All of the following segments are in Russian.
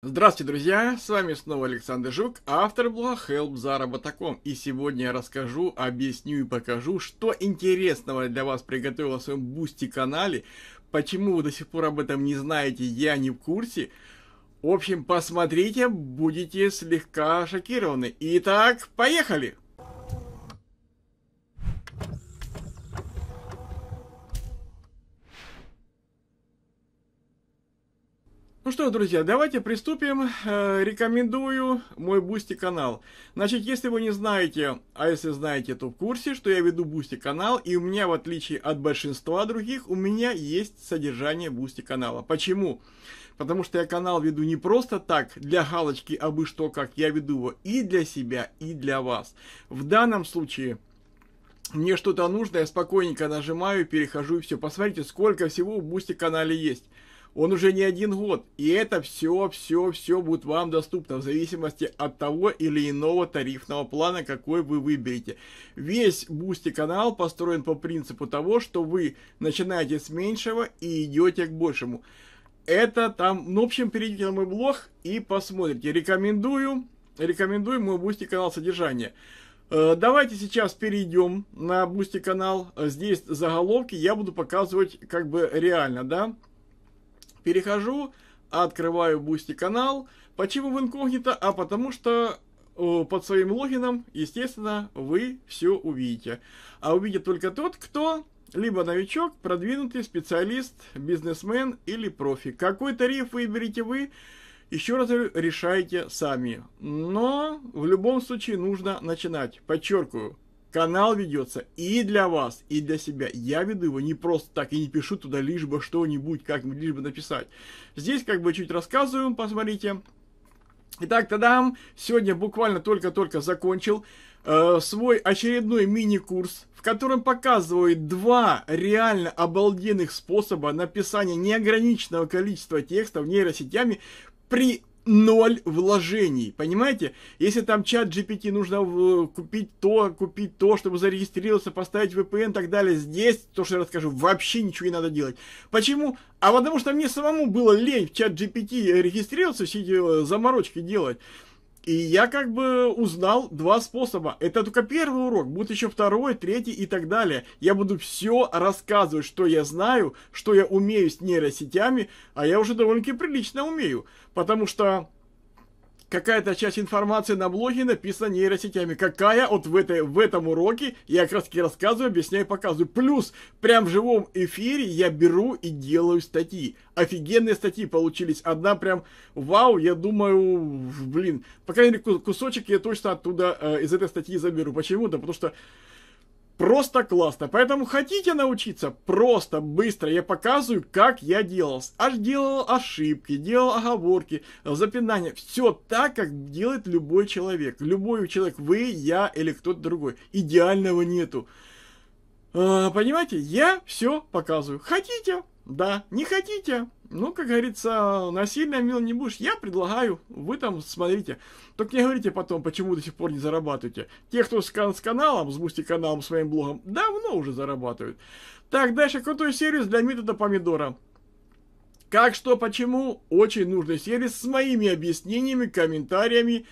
Здравствуйте, друзья! С вами снова Александр Жук, автор блога Help Заработаком. И сегодня я расскажу, объясню и покажу, что интересного для вас приготовил в своем Бусти-канале, почему вы до сих пор об этом не знаете, я не в курсе. В общем, посмотрите, будете слегка шокированы. Итак, поехали! Ну что, друзья, давайте приступим. Э, рекомендую мой Бусти канал. Значит, если вы не знаете, а если знаете, то в курсе, что я веду Бусти канал, и у меня, в отличие от большинства других, у меня есть содержание Бусти канала. Почему? Потому что я канал веду не просто так, для галочки, а бы что, как я веду его и для себя, и для вас. В данном случае мне что-то нужно, я спокойненько нажимаю, перехожу и все. Посмотрите, сколько всего в Бусти канале есть он уже не один год. И это все, все, все будет вам доступно в зависимости от того или иного тарифного плана, какой вы выберете. Весь Boosty канал построен по принципу того, что вы начинаете с меньшего и идете к большему. Это там, ну, в общем, перейдите на мой блог и посмотрите. Рекомендую, рекомендую мой Boosty канал содержания. Э, давайте сейчас перейдем на Бусти канал. Здесь заголовки я буду показывать как бы реально, да? перехожу, открываю Бусти канал. Почему в инкогнито? А потому что под своим логином, естественно, вы все увидите. А увидит только тот, кто либо новичок, продвинутый специалист, бизнесмен или профи. Какой тариф выберете вы, еще раз решайте сами. Но в любом случае нужно начинать. Подчеркиваю, канал ведется и для вас, и для себя. Я веду его не просто так и не пишу туда лишь бы что-нибудь, как-нибудь лишь бы написать. Здесь как бы чуть рассказываем, посмотрите. Итак, тадам! Сегодня буквально только-только закончил э, свой очередной мини-курс, в котором показываю два реально обалденных способа написания неограниченного количества текста в нейросетями при ноль вложений, понимаете? Если там чат GPT нужно э, купить то, купить то, чтобы зарегистрироваться, поставить VPN и так далее, здесь, то, что я расскажу, вообще ничего не надо делать. Почему? А потому что мне самому было лень в чат GPT регистрироваться, все эти э, заморочки делать. И я как бы узнал два способа. Это только первый урок, будет еще второй, третий и так далее. Я буду все рассказывать, что я знаю, что я умею с нейросетями, а я уже довольно-таки прилично умею. Потому что какая-то часть информации на блоге написана нейросетями. Какая вот в, этой, в этом уроке я как раз таки рассказываю, объясняю, показываю. Плюс прям в живом эфире я беру и делаю статьи. Офигенные статьи получились. Одна прям вау, я думаю, блин, по крайней мере кусочек я точно оттуда, э, из этой статьи заберу. Почему? Да потому что Просто классно. Поэтому хотите научиться? Просто, быстро. Я показываю, как я делал. Аж делал ошибки, делал оговорки, э, запинания. Все так, как делает любой человек. Любой человек. Вы, я или кто-то другой. Идеального нету. А, понимаете? Я все показываю. Хотите? Да. Не хотите? Ну, как говорится, насильно мил не будешь. Я предлагаю, вы там смотрите. Только не говорите потом, почему до сих пор не зарабатываете. Те, кто с, кан- с каналом, с мусти-каналом, своим блогом, давно уже зарабатывают. Так, дальше крутой сервис для метода помидора. Как, что, почему? Очень нужный сервис с моими объяснениями, комментариями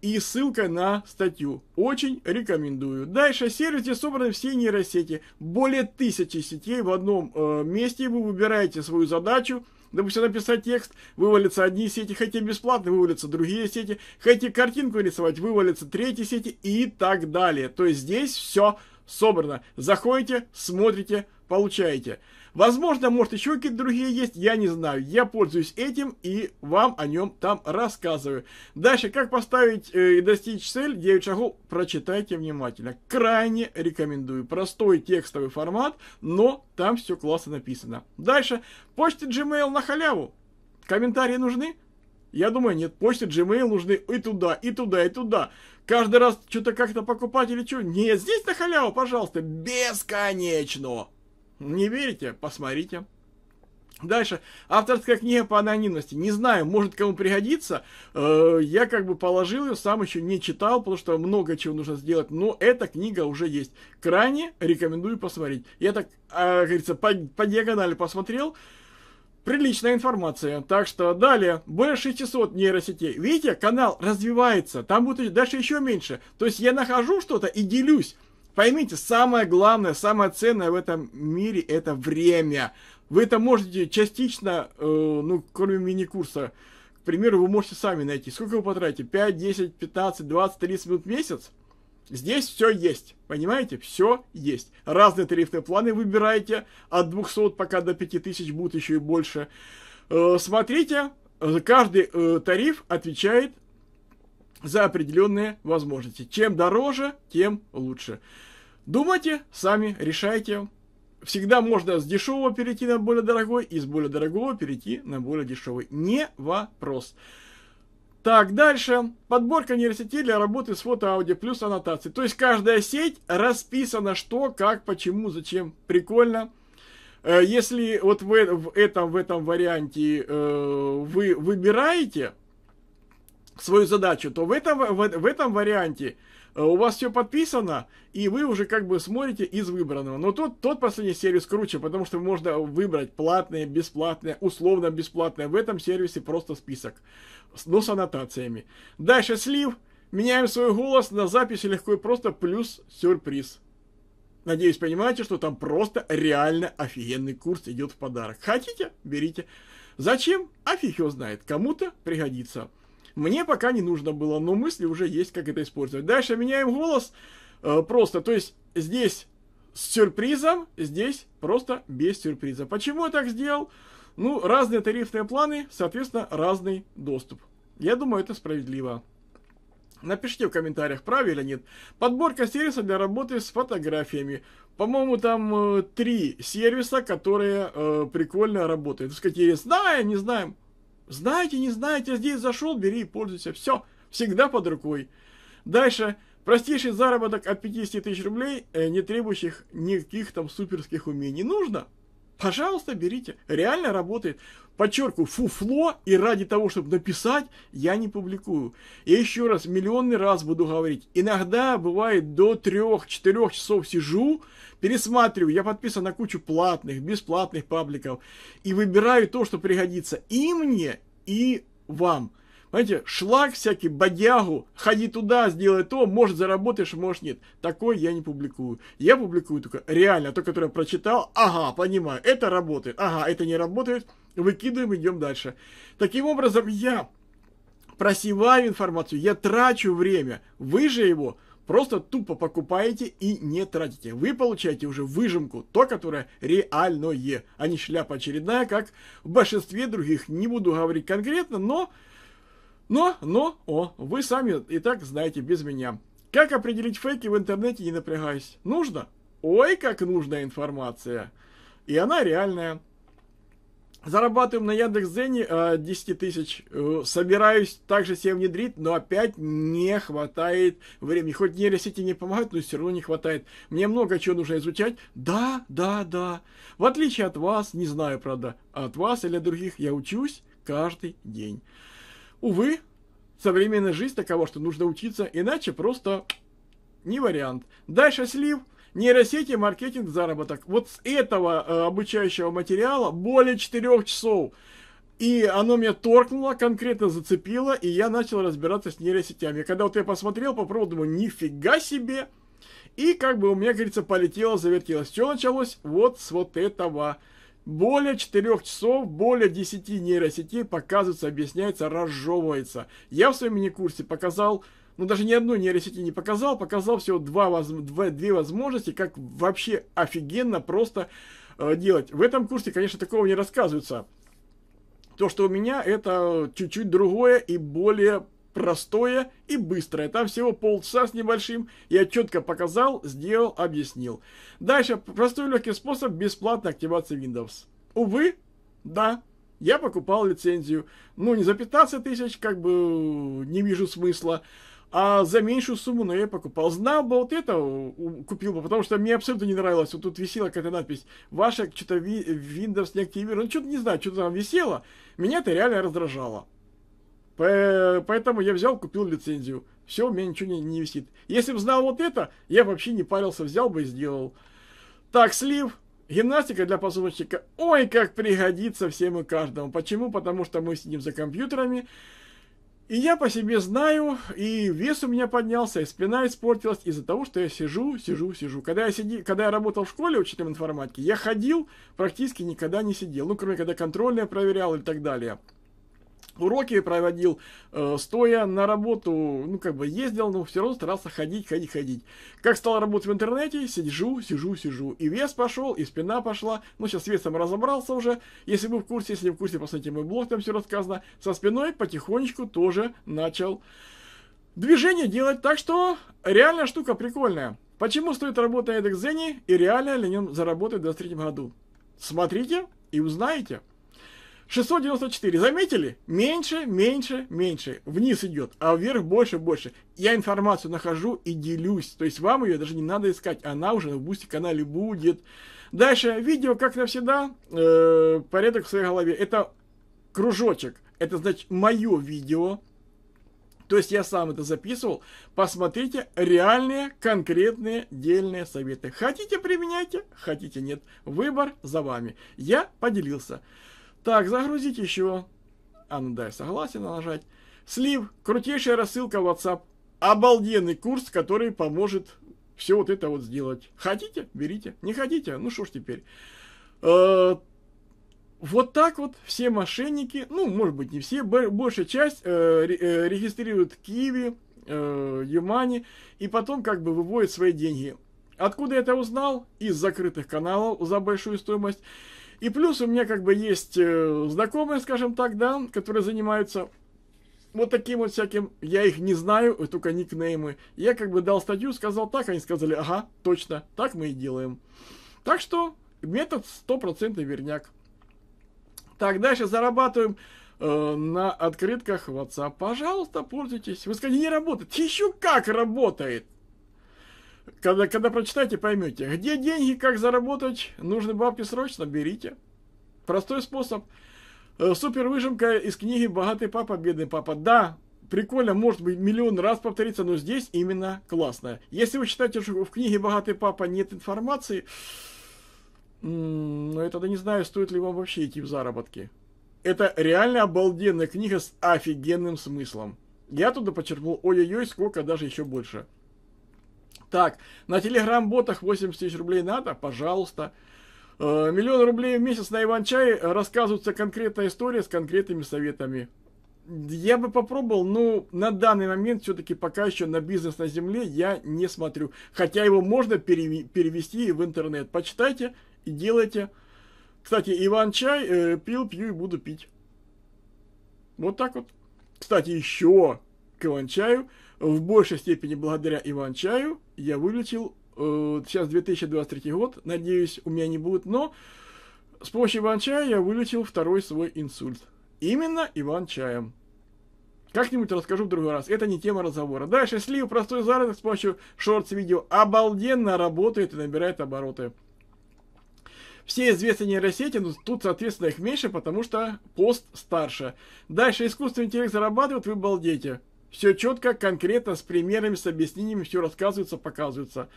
и ссылка на статью. Очень рекомендую. Дальше сервис, где собраны все нейросети. Более тысячи сетей в одном э, месте. Вы выбираете свою задачу, допустим, написать текст, вывалится одни сети, хотя бесплатно, вывалится другие сети, хотя картинку рисовать, вывалится третьи сети и так далее. То есть здесь все собрано. Заходите, смотрите, получаете. Возможно, может еще какие-то другие есть, я не знаю. Я пользуюсь этим и вам о нем там рассказываю. Дальше, как поставить э, и достичь цель 9 шагов, прочитайте внимательно. Крайне рекомендую. Простой текстовый формат, но там все классно написано. Дальше, почта Gmail на халяву. Комментарии нужны? Я думаю, нет, почты Gmail нужны и туда, и туда, и туда. Каждый раз что-то как-то покупать или что? Нет, здесь на халяву, пожалуйста, бесконечно. Не верите? Посмотрите. Дальше. Авторская книга по анонимности. Не знаю, может кому пригодится. Э, я как бы положил ее, сам еще не читал, потому что много чего нужно сделать. Но эта книга уже есть. Крайне рекомендую посмотреть. Я так, э, как говорится, по, по диагонали посмотрел. Приличная информация. Так что далее. Более 600 нейросетей. Видите, канал развивается. Там будет дальше еще меньше. То есть я нахожу что-то и делюсь. Поймите, самое главное, самое ценное в этом мире – это время. Вы это можете частично, э, ну, кроме мини-курса, к примеру, вы можете сами найти. Сколько вы потратите? 5, 10, 15, 20, 30 минут в месяц? Здесь все есть, понимаете? Все есть. Разные тарифные планы выбираете, от 200 пока до 5000 будет еще и больше. Э, смотрите, каждый э, тариф отвечает за определенные возможности. Чем дороже, тем лучше. Думайте, сами решайте. Всегда можно с дешевого перейти на более дорогой и с более дорогого перейти на более дешевый. Не вопрос. Так, дальше. Подборка нейросетей для работы с фото, аудио плюс аннотации. То есть каждая сеть расписана что, как, почему, зачем. Прикольно. Э, если вот э, в, этом в этом варианте э, вы выбираете, свою задачу, то в этом, в, в этом варианте э, у вас все подписано, и вы уже как бы смотрите из выбранного. Но тот, тот последний сервис круче, потому что можно выбрать платное, бесплатное, условно бесплатное. В этом сервисе просто список, но с аннотациями. Дальше слив. Меняем свой голос на записи легко и просто, плюс сюрприз. Надеюсь, понимаете, что там просто реально офигенный курс идет в подарок. Хотите? Берите. Зачем? А фиг его знает. Кому-то пригодится. Мне пока не нужно было, но мысли уже есть, как это использовать. Дальше меняем голос. Э, просто, то есть здесь с сюрпризом, здесь просто без сюрприза. Почему я так сделал? Ну, разные тарифные планы, соответственно, разный доступ. Я думаю, это справедливо. Напишите в комментариях, правильно нет. Подборка сервиса для работы с фотографиями. По-моему, там э, три сервиса, которые э, прикольно работают. Так сказать, Знаю, не знаем. Знаете, не знаете, здесь зашел, бери и пользуйся. Все, всегда под рукой. Дальше. Простейший заработок от 50 тысяч рублей, э, не требующих никаких там суперских умений. Нужно? Пожалуйста, берите. Реально работает. Подчеркиваю, фуфло и ради того, чтобы написать, я не публикую. Я еще раз, миллионный раз буду говорить. Иногда бывает до 3-4 часов сижу, пересматриваю. Я подписан на кучу платных, бесплатных пабликов. И выбираю то, что пригодится и мне, и вам. Знаете, шлак всякий, бодягу, ходи туда, сделай то, может заработаешь, может нет. Такой я не публикую. Я публикую только реально то, которое я прочитал. Ага, понимаю, это работает. Ага, это не работает. Выкидываем, идем дальше. Таким образом, я просеваю информацию, я трачу время. Вы же его просто тупо покупаете и не тратите. Вы получаете уже выжимку, то, которое реальное, а не шляпа очередная, как в большинстве других. Не буду говорить конкретно, но но, но, о, вы сами и так знаете без меня. Как определить фейки в интернете, не напрягаясь? Нужно? Ой, как нужная информация. И она реальная. Зарабатываем на Яндекс.Дзене 10 а, тысяч. Э, собираюсь также себя внедрить, но опять не хватает времени. Хоть нейросети не помогают, но все равно не хватает. Мне много чего нужно изучать. Да, да, да. В отличие от вас, не знаю, правда, от вас или от других, я учусь каждый день. Увы, современная жизнь такова, что нужно учиться, иначе просто не вариант. Дальше слив, нейросети, маркетинг, заработок. Вот с этого э, обучающего материала более 4 часов. И оно меня торкнуло, конкретно зацепило, и я начал разбираться с нейросетями. Когда вот я посмотрел, попробовал, думаю, нифига себе! И как бы у меня, говорится, полетело, завертелось. Все началось вот с вот этого. Более 4 часов, более 10 нейросетей показывается, объясняется, разжевывается. Я в своем мини-курсе показал, ну даже ни одной нейросети не показал, показал всего два, два, две возможности, как вообще офигенно просто э, делать. В этом курсе, конечно, такого не рассказывается. То, что у меня, это чуть-чуть другое и более простое и быстрое. Там всего полчаса с небольшим. Я четко показал, сделал, объяснил. Дальше простой легкий способ бесплатной активации Windows. Увы, да, я покупал лицензию. Ну, не за 15 тысяч, как бы не вижу смысла. А за меньшую сумму, но я покупал. Знал бы вот это, купил бы, потому что мне абсолютно не нравилось. Вот тут висела какая-то надпись. Ваша что-то Windows не активирована. Ну, что-то не знаю, что-то там висело. Меня это реально раздражало. Поэтому я взял, купил лицензию. Все, у меня ничего не, не висит. Если бы знал вот это, я вообще не парился, взял бы и сделал. Так, слив. Гимнастика для позвоночника, Ой, как пригодится всем и каждому. Почему? Потому что мы сидим за компьютерами. И я по себе знаю, и вес у меня поднялся, и спина испортилась из-за того, что я сижу, сижу, сижу. Когда я, сиди, когда я работал в школе учителем информатики, я ходил, практически никогда не сидел. Ну, кроме когда контрольные проверял и так далее уроки проводил э, стоя на работу, ну, как бы ездил, но все равно старался ходить, ходить, ходить. Как стал работать в интернете, сижу, сижу, сижу. И вес пошел, и спина пошла. Ну, сейчас с весом разобрался уже. Если вы в курсе, если не в курсе, посмотрите мой блог, там все рассказано. Со спиной потихонечку тоже начал движение делать. Так что реальная штука прикольная. Почему стоит работать на Эдекзене и реально ли нем заработать в 23 году? Смотрите и узнаете. 694, заметили? Меньше, меньше, меньше. Вниз идет, а вверх больше, больше. Я информацию нахожу и делюсь. То есть вам ее даже не надо искать, она уже на бусте канале будет. Дальше, видео, как навсегда, э, порядок в своей голове. Это кружочек, это значит мое видео. То есть я сам это записывал. Посмотрите реальные, конкретные, дельные советы. Хотите, применяйте, хотите, нет. Выбор за вами. Я поделился. Так, загрузить еще. А, ну дай согласен нажать. Слив, крутейшая рассылка в WhatsApp. Обалденный курс, который поможет все вот это вот сделать. Хотите? Берите. Не хотите? Ну что ж теперь. Э, вот так вот все мошенники, ну, может быть, не все, большая часть э, э регистрируют Киви, э, Юмани, и потом как бы выводят свои деньги. Откуда я это узнал? Из закрытых каналов за большую стоимость. И плюс у меня как бы есть э, знакомые, скажем так, да, которые занимаются вот таким вот всяким, я их не знаю, только никнеймы. Я как бы дал статью, сказал так, они сказали, ага, точно, так мы и делаем. Так что метод стопроцентный верняк. Так, дальше зарабатываем э, на открытках WhatsApp. Пожалуйста, пользуйтесь. Вы скажете, не работает. Еще как работает когда, когда прочитаете, поймете. Где деньги, как заработать, нужны бабки срочно, берите. Простой способ. Э, Супер выжимка из книги «Богатый папа, бедный папа». Да, прикольно, может быть, миллион раз повторится, но здесь именно классно. Если вы считаете, что в книге «Богатый папа» нет информации, но ну, я тогда не знаю, стоит ли вам вообще идти в заработки. Это реально обалденная книга с офигенным смыслом. Я туда подчеркнул, ой-ой-ой, сколько, даже еще больше. Так, на телеграм-ботах 80 тысяч рублей надо? Пожалуйста. Э, миллион рублей в месяц на Иван-чай э, рассказывается конкретная история с конкретными советами. Я бы попробовал, но на данный момент все-таки пока еще на бизнес на земле я не смотрю. Хотя его можно перевести в интернет. Почитайте и делайте. Кстати, Иван-чай э, пил, пью и буду пить. Вот так вот. Кстати, еще к Иван-чаю – в большей степени благодаря Иван-чаю я вылечил, э, сейчас 2023 год, надеюсь, у меня не будет, но с помощью Иван-чая я вылечил второй свой инсульт. Именно Иван-чаем. Как-нибудь расскажу в другой раз. Это не тема разговора. Дальше слив простой заработок с помощью шортс-видео обалденно работает и набирает обороты. Все известные нейросети, но ну, тут, соответственно, их меньше, потому что пост старше. Дальше искусственный интеллект зарабатывает, вы балдеете. Все четко, конкретно, с примерами, с объяснением, все рассказывается, показывается.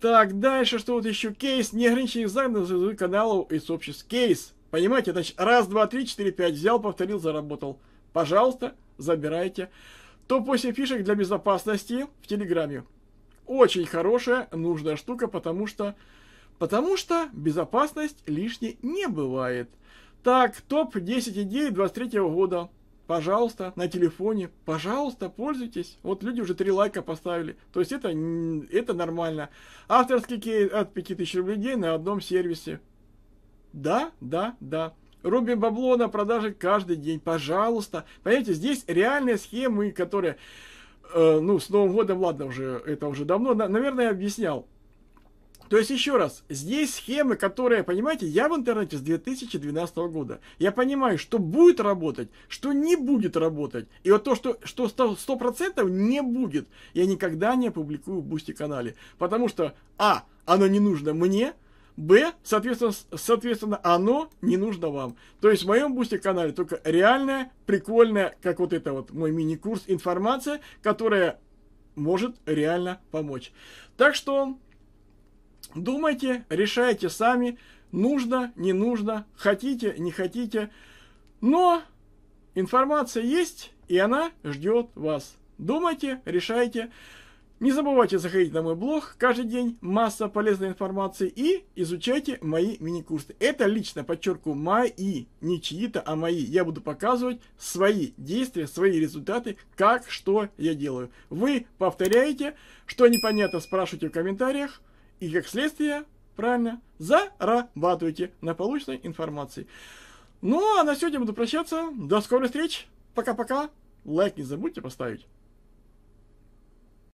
Так, дальше, что вот еще? Кейс, не ограниченный знак на каналов и сообществ. Кейс, понимаете, значит, раз, два, три, четыре, пять, взял, повторил, заработал. Пожалуйста, забирайте. Топ-8 фишек для безопасности в Телеграме. Очень хорошая, нужная штука, потому что... Потому что безопасность лишней не бывает. Так, топ-10 идей 23 года пожалуйста, на телефоне, пожалуйста, пользуйтесь. Вот люди уже три лайка поставили. То есть это, это нормально. Авторский кейс от 5000 рублей на одном сервисе. Да, да, да. Руби бабло на продаже каждый день, пожалуйста. Понимаете, здесь реальные схемы, которые, э, ну, с Новым годом, ладно, уже это уже давно, на, наверное, я объяснял. То есть, еще раз, здесь схемы, которые, понимаете, я в интернете с 2012 года. Я понимаю, что будет работать, что не будет работать. И вот то, что, что 100% не будет, я никогда не опубликую в Бусти-канале. Потому что, а, оно не нужно мне, Б, соответственно, соответственно, оно не нужно вам. То есть в моем бусте канале только реальная, прикольная, как вот это вот мой мини-курс, информация, которая может реально помочь. Так что Думайте, решайте сами, нужно, не нужно, хотите, не хотите. Но информация есть, и она ждет вас. Думайте, решайте. Не забывайте заходить на мой блог, каждый день масса полезной информации и изучайте мои мини-курсы. Это лично, подчеркиваю, мои, не чьи-то, а мои. Я буду показывать свои действия, свои результаты, как, что я делаю. Вы повторяете, что непонятно спрашивайте в комментариях, и как следствие, правильно, зарабатывайте на полученной информации. Ну, а на сегодня буду прощаться. До скорых встреч. Пока-пока. Лайк не забудьте поставить.